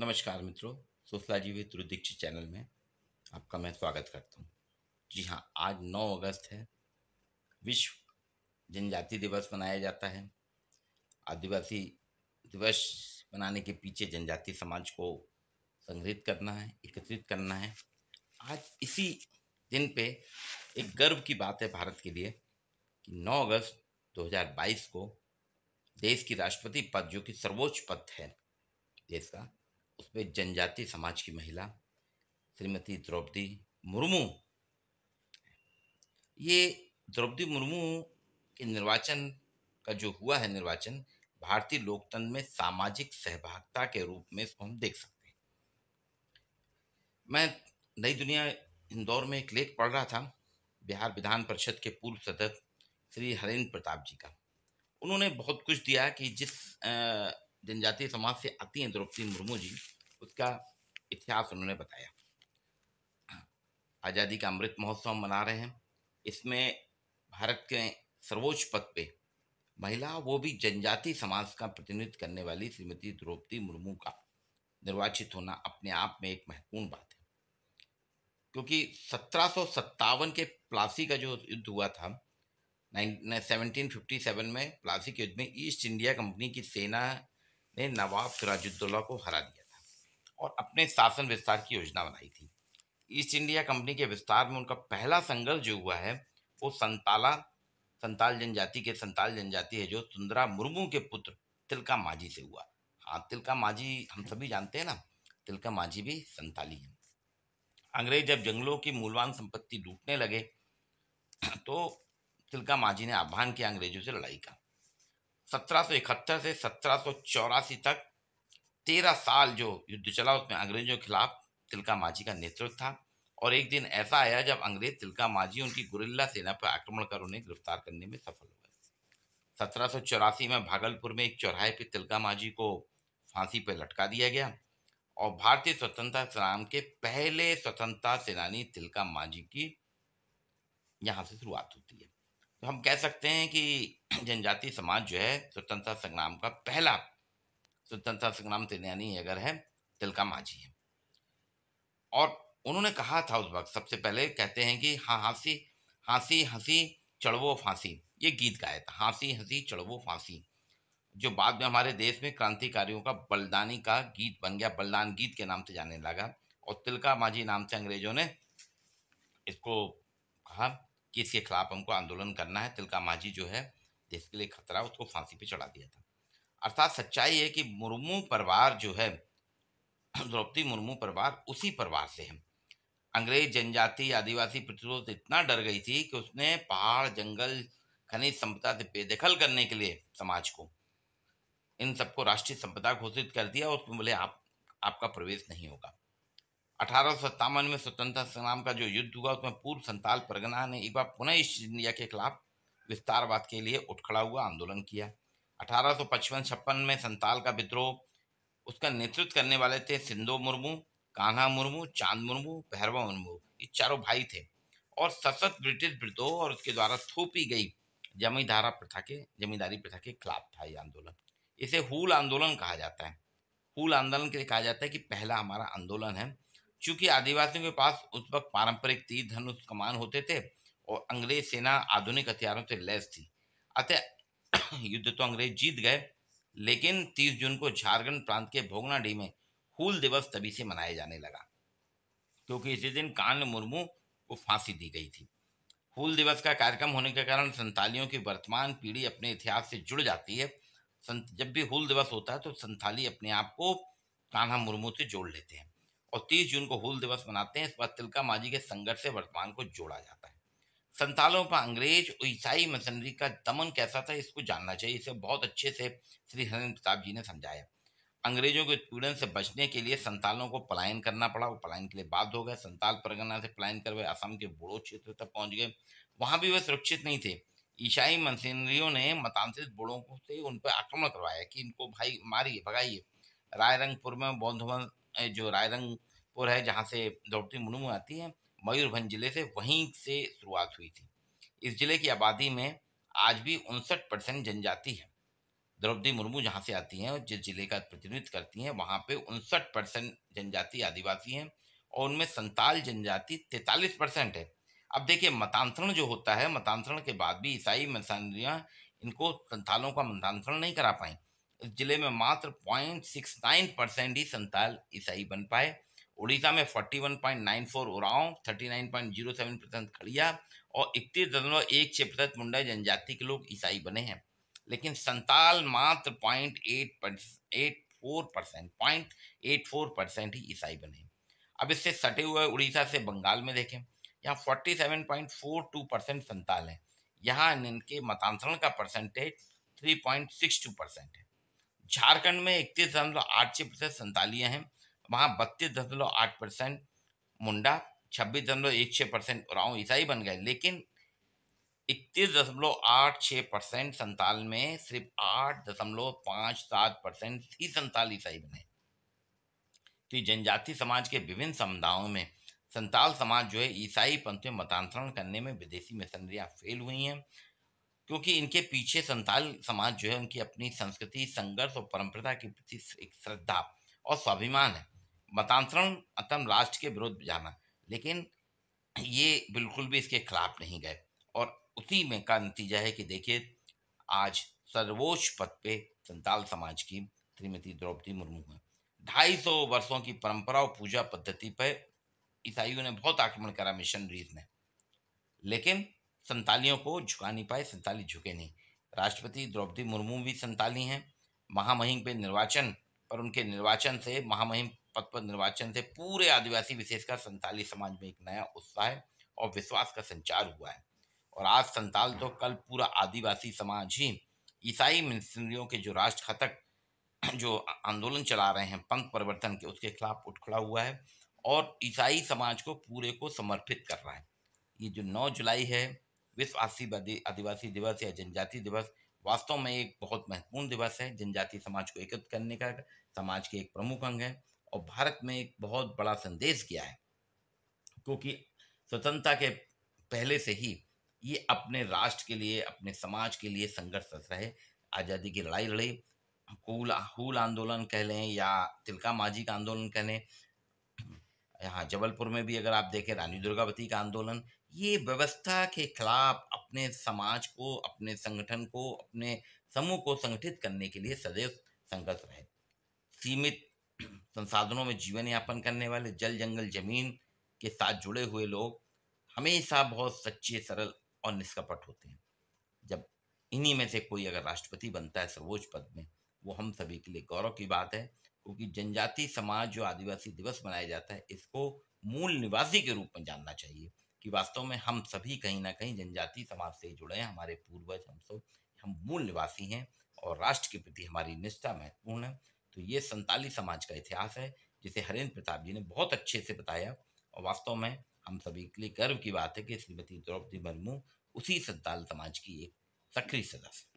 नमस्कार मित्रों सोफलाजी with रुदीक्षित channel में आपका मैं स्वागत करता हूँ जी हाँ आज 9 अगस्त है विश्व जनजाति दिवस मनाया जाता है आदिवासी दिवस मनाने के पीछे जनजाति समाज को संग्रहित करना है एकत्रित करना है आज इसी दिन पे एक गर्व की बात है भारत के लिए कि 9 अगस्त 2022 को देश की राष्ट्रपति पद जो कि सर्वोच्च पद है देश का उसमें जनजाति समाज की महिला श्रीमती द्रौपदी मुर्मू ये द्रौपदी मुर्मू के निर्वाचन का जो हुआ है निर्वाचन भारतीय लोकतंत्र में सामाजिक सहभागिता के रूप में इसको हम देख सकते हैं मैं नई दुनिया इंदौर में एक लेख पढ़ रहा था बिहार विधान परिषद के पूर्व सदस्य श्री हरेंद्र प्रताप जी का उन्होंने बहुत कुछ दिया कि जिस आ, जनजातीय समाज से आती हैं द्रौपदी मुर्मू जी उसका इतिहास उन्होंने बताया आज़ादी का अमृत महोत्सव मना रहे हैं इसमें भारत के सर्वोच्च पद पे महिला वो भी जनजाति समाज का प्रतिनिधित्व करने वाली श्रीमती द्रौपदी मुर्मू का निर्वाचित होना अपने आप में एक महत्वपूर्ण बात है क्योंकि सत्रह के प्लासी का जो युद्ध हुआ था 1757 में प्लासी के युद्ध में ईस्ट इंडिया कंपनी की सेना ने नवाब सिराजुद्दौला को हरा दिया था और अपने शासन विस्तार की योजना बनाई थी ईस्ट इंडिया कंपनी के विस्तार में उनका पहला संघर्ष जो हुआ है वो संताला संताल जनजाति के संताल जनजाति है जो सुंदरा मुर्मू के पुत्र तिलका माझी से हुआ हाँ तिलका माझी हम सभी जानते हैं ना तिलका माझी भी संताली है अंग्रेज जब जंगलों की मूलवान संपत्ति लूटने लगे तो तिलका माझी ने आह्वान किया अंग्रेजों से लड़ाई का 1771 से सत्रह तक तेरह साल जो युद्ध चला उसमें अंग्रेजों के खिलाफ तिलका माझी का नेतृत्व था और एक दिन ऐसा आया जब अंग्रेज तिलका माझी उनकी गुरिल्ला सेना पर आक्रमण कर उन्हें गिरफ्तार करने में सफल हो गए सत्रह में भागलपुर में एक चौराहे पर तिलका माझी को फांसी पर लटका दिया गया और भारतीय स्वतंत्रता संग्राम के पहले स्वतंत्रता सेनानी तिलका माझी की यहाँ से शुरुआत होती है तो हम कह सकते हैं कि जनजाति समाज जो है स्वतंत्रता संग्राम का पहला स्वतंत्रता संग्राम सेनानी अगर है तिलका माझी है और उन्होंने कहा था उस वक्त सबसे पहले कहते हैं कि हाँ हाँसी हाँसी हंसी चढ़वो फांसी ये गीत गाया था हाँसी हंसी चढ़वो फांसी जो बाद में हमारे देश में क्रांतिकारियों का बलिदानी का गीत बन गया बलिदान गीत के नाम से जाने लगा और तिलका माझी नाम से अंग्रेजों ने इसको कहा कि इसके खिलाफ हमको आंदोलन करना है तिलका माझी जो है देश के लिए खतरा उसको फांसी पे चढ़ा दिया था अर्थात सच्चाई है कि मुर्मू परिवार जो है द्रौपदी मुर्मू परिवार उसी परिवार से है अंग्रेज जनजाति आदिवासी प्रतिरोध इतना डर गई थी कि उसने पहाड़ जंगल खनिज संपदा से बेदखल करने के लिए समाज को इन सबको राष्ट्रीय संपदा घोषित कर दिया उसमें बोले आप आपका प्रवेश नहीं होगा अठारह में स्वतंत्रता संग्राम का जो युद्ध हुआ उसमें पूर्व संताल परगना ने एक बार पुनः ईस्ट इंडिया के खिलाफ विस्तारवाद के लिए उठ खड़ा हुआ आंदोलन किया अठारह छप्पन में संताल का विद्रोह उसका नेतृत्व करने वाले थे सिंधो मुर्मू कान्हा मुर्मू चांद मुर्मू भैरवा मुर्मू ये चारों भाई थे और सशस्त्र ब्रिटिश विद्रोह और उसके द्वारा थोपी गई जमींदारा प्रथा के जमींदारी प्रथा के खिलाफ था ये आंदोलन इसे हूल आंदोलन कहा जाता है हूल आंदोलन के लिए कहा जाता है कि पहला हमारा आंदोलन है चूंकि आदिवासियों के पास उस वक्त पारंपरिक तीर धनुष कमान होते थे और अंग्रेज सेना आधुनिक हथियारों से लैस थी अतः युद्ध तो अंग्रेज जीत गए लेकिन 30 जून को झारखंड प्रांत के भोगनाडीह में हूल दिवस तभी से मनाया जाने लगा क्योंकि इसी दिन कान मुर्मू को फांसी दी गई थी हूल दिवस का कार्यक्रम होने के कारण संतालियों की वर्तमान पीढ़ी अपने इतिहास से जुड़ जाती है जब भी हूल दिवस होता है तो संथाली अपने आप को कान्हा मुर्मू से जोड़ लेते हैं और तीस जून को हुल दिवस मनाते हैं इस बार तिलका माझी के संघर्ष से वर्तमान को जोड़ा जाता है संतालों पर अंग्रेज और ईसाई मशनरी का दमन कैसा था इसको जानना चाहिए इसे बहुत अच्छे से श्री हरिंद प्रताप जी ने समझाया अंग्रेजों के उत्पीड़न से बचने के लिए संतालों को पलायन करना पड़ा वो पलायन के लिए बाध्य हो गए संताल परगना से पलायन कर वे असम के बोड़ो क्षेत्र तक पहुंच गए वहां भी वे सुरक्षित नहीं थे ईसाई मशीनरियों ने मतांतरित बोड़ों से उन पर आक्रमण करवाया कि इनको भाई मारिए भगाइए राय रंगपुर में बौद्ध जो रायरंगपुर है जहाँ से द्रौपदी मुर्मू आती है मयूरभंज जिले से वहीं से शुरुआत हुई थी इस जिले की आबादी में आज भी उनसठ परसेंट जनजाति है द्रौपदी मुर्मू जहाँ से आती हैं और जिस जिले का प्रतिनिधित्व करती हैं वहाँ पे उनसठ परसेंट जनजाति आदिवासी हैं और उनमें संताल जनजाति तैतालीस परसेंट है अब देखिए मतांतरण जो होता है मतांतरण के बाद भी ईसाई मसानियाँ इनको संथालों का मतांतरण नहीं करा पाई इस जिले में मात्र पॉइंट सिक्स नाइन परसेंट ही संताल ईसाई बन पाए उड़ीसा में forty one point nine four Oraon thirty nine point zero seven percent Kharia और इकतीस दशमलव एक छः प्रतिशत मुंडा जनजाति के लोग ईसाई बने हैं लेकिन संताल मात्र point eight eight four percent point eight four percent ही ईसाई बने हैं अब इससे सटे हुए उड़ीसा से बंगाल में देखें यहाँ forty seven point four two percent Santal है यहाँ इनके मतांतरण का percentage three point six two percent है झारखंड में इकतीस दशमलव आठ छः प्रतिशत संतालियाँ हैं वहाँ बत्तीस दशमलव आठ परसेंट मुंडा छब्बीस दशमलव एक छः परसेंट उराव ईसाई बन गए लेकिन इकतीस दशमलव आठ छः परसेंट संताल में सिर्फ आठ दशमलव पाँच सात परसेंट ही संताल ईसाई बने तो जनजाति समाज के विभिन्न समुदायों में संताल समाज जो है ईसाई पंथ में मतांतरण करने में विदेशी मिशनरियाँ फेल हुई हैं क्योंकि इनके पीछे संताल समाज जो है उनकी अपनी संस्कृति संघर्ष और परंपरा के प्रति एक श्रद्धा और स्वाभिमान है मतांतरण अतम राष्ट्र के विरुद्ध जाना लेकिन ये बिल्कुल भी इसके खिलाफ नहीं गए और उसी में का नतीजा है कि देखिए आज सर्वोच्च पद पे संताल समाज की श्रीमती द्रौपदी मुर्मू है ढाई सौ वर्षों की परंपरा और पूजा पद्धति पर ईसाइयों ने बहुत आक्रमण करा मिशनरीज ने लेकिन संतालियों को झुका नहीं पाए संताली झुके नहीं राष्ट्रपति द्रौपदी मुर्मू भी संताली हैं महामहिम पे निर्वाचन पर उनके निर्वाचन से महामहिम पद पर निर्वाचन से पूरे आदिवासी विशेषकर संताली समाज में एक नया उत्साह और विश्वास का संचार हुआ है और आज संताल तो कल पूरा आदिवासी समाज ही ईसाई मिशनरियों के जो राष्ट्र खतक जो आंदोलन चला रहे हैं पंथ परिवर्तन के उसके खिलाफ उठ खड़ा हुआ है और ईसाई समाज को पूरे को समर्पित कर रहा है ये जो 9 जुलाई है विश्व आदिवासी आदिवासी दिवस या जनजाति दिवस वास्तव में एक बहुत महत्वपूर्ण दिवस है जनजाति समाज को एकत्र करने का समाज के एक प्रमुख अंग है और भारत में एक बहुत बड़ा संदेश किया है क्योंकि स्वतंत्रता के पहले से ही ये अपने राष्ट्र के लिए अपने समाज के लिए संघर्षरत रहे आज़ादी की लड़ाई लड़ी हूल हूल आंदोलन कह लें या तिलका मांझी का आंदोलन कह लें यहाँ जबलपुर में भी अगर आप देखें रानी दुर्गावती का आंदोलन ये व्यवस्था के खिलाफ अपने समाज को अपने संगठन को अपने समूह को संगठित करने के लिए सदैव संघर्ष रहे सीमित संसाधनों में जीवन यापन करने वाले जल जंगल जमीन के साथ जुड़े हुए लोग हमेशा बहुत सच्चे सरल और निष्कपट होते हैं जब इन्हीं में से कोई अगर राष्ट्रपति बनता है सर्वोच्च पद में वो हम सभी के लिए गौरव की बात है क्योंकि जनजाति समाज जो आदिवासी दिवस मनाया जाता है इसको मूल निवासी के रूप में जानना चाहिए कि वास्तव में हम सभी कहीं ना कहीं जनजाति समाज से जुड़े हैं हमारे पूर्वज हम सब हम मूल निवासी हैं और राष्ट्र के प्रति हमारी निष्ठा महत्वपूर्ण है तो ये संताली समाज का इतिहास है जिसे हरेंद्र प्रताप जी ने बहुत अच्छे से बताया और वास्तव में हम सभी के लिए गर्व की बात है कि श्रीमती द्रौपदी मुर्मू उसी संताल समाज की एक सक्रिय सदस्य